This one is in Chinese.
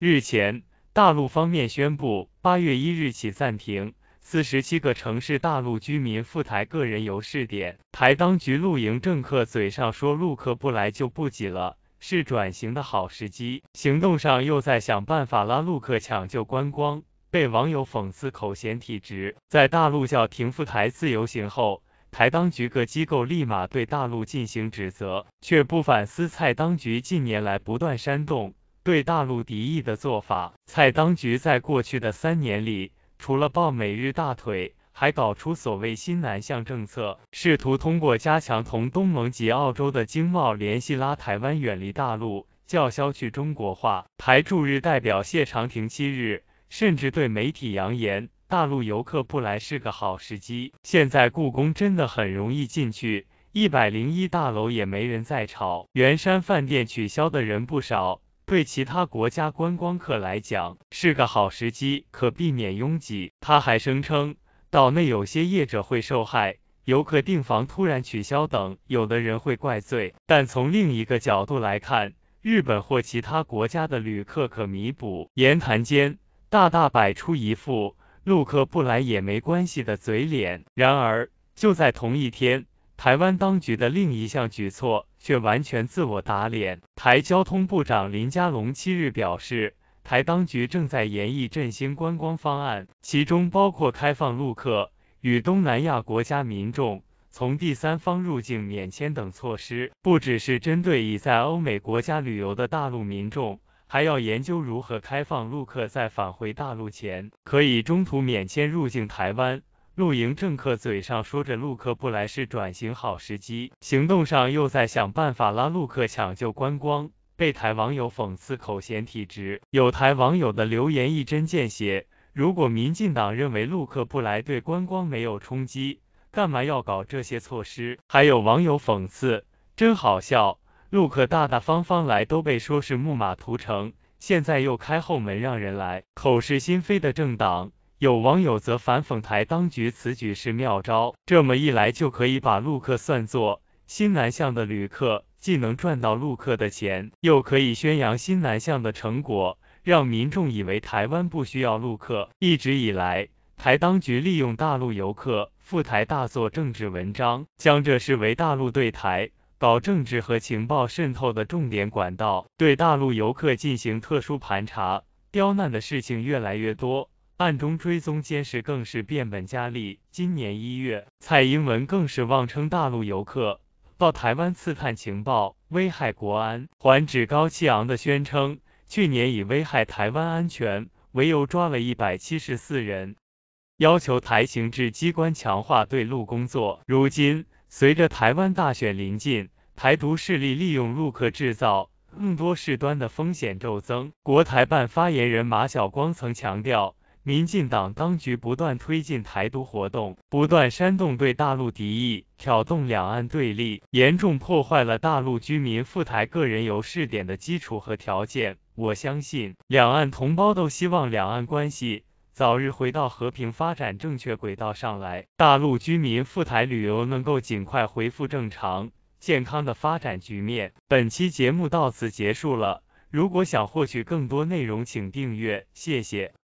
日前，大陆方面宣布，八月一日起暂停四十七个城市大陆居民赴台个人游试点。台当局露营政客嘴上说陆客不来就不挤了，是转型的好时机，行动上又在想办法拉陆客抢救观光，被网友讽刺口嫌体直。在大陆叫停赴台自由行后，台当局各机构立马对大陆进行指责，却不反思蔡当局近年来不断煽动。对大陆敌意的做法，蔡当局在过去的三年里，除了抱美日大腿，还搞出所谓“新南向政策”，试图通过加强同东盟及澳洲的经贸联系，拉台湾远离大陆，叫嚣去中国化。台驻日代表谢长廷七日甚至对媒体扬言，大陆游客不来是个好时机。现在故宫真的很容易进去，一百零一大楼也没人在吵，圆山饭店取消的人不少。对其他国家观光客来讲是个好时机，可避免拥挤。他还声称，岛内有些业者会受害，游客订房突然取消等，有的人会怪罪。但从另一个角度来看，日本或其他国家的旅客可弥补。言谈间，大大摆出一副陆客不来也没关系的嘴脸。然而，就在同一天，台湾当局的另一项举措却完全自我打脸。台交通部长林佳龙七日表示，台当局正在研议振兴观光方案，其中包括开放陆客与东南亚国家民众从第三方入境免签等措施。不只是针对已在欧美国家旅游的大陆民众，还要研究如何开放陆客在返回大陆前可以中途免签入境台湾。露营政客嘴上说着陆客不来是转型好时机，行动上又在想办法拉陆客抢救观光，被台网友讽刺口嫌体直。有台网友的留言一针见血：“如果民进党认为陆客不来对观光没有冲击，干嘛要搞这些措施？”还有网友讽刺：“真好笑，陆客大大方方来都被说是木马屠城，现在又开后门让人来，口是心非的政党。”有网友则反讽台当局此举是妙招，这么一来就可以把陆客算作新南向的旅客，既能赚到陆客的钱，又可以宣扬新南向的成果，让民众以为台湾不需要陆客。一直以来，台当局利用大陆游客赴台大做政治文章，将这视为大陆对台搞政治和情报渗透的重点管道，对大陆游客进行特殊盘查，刁难的事情越来越多。暗中追踪监视更是变本加厉。今年一月，蔡英文更是妄称大陆游客到台湾刺探情报，危害国安，还趾高气昂的宣称，去年以危害台湾安全为由抓了一百七十四人，要求台行政机关强化对陆工作。如今，随着台湾大选临近，台独势力利用陆客制造更多事端的风险骤增。国台办发言人马晓光曾强调。民进党当局不断推进台独活动，不断煽动对大陆敌意，挑动两岸对立，严重破坏了大陆居民赴台个人游试点的基础和条件。我相信，两岸同胞都希望两岸关系早日回到和平发展正确轨道上来，大陆居民赴台旅游能够尽快恢复正常健康的发展局面。本期节目到此结束了，如果想获取更多内容，请订阅，谢谢。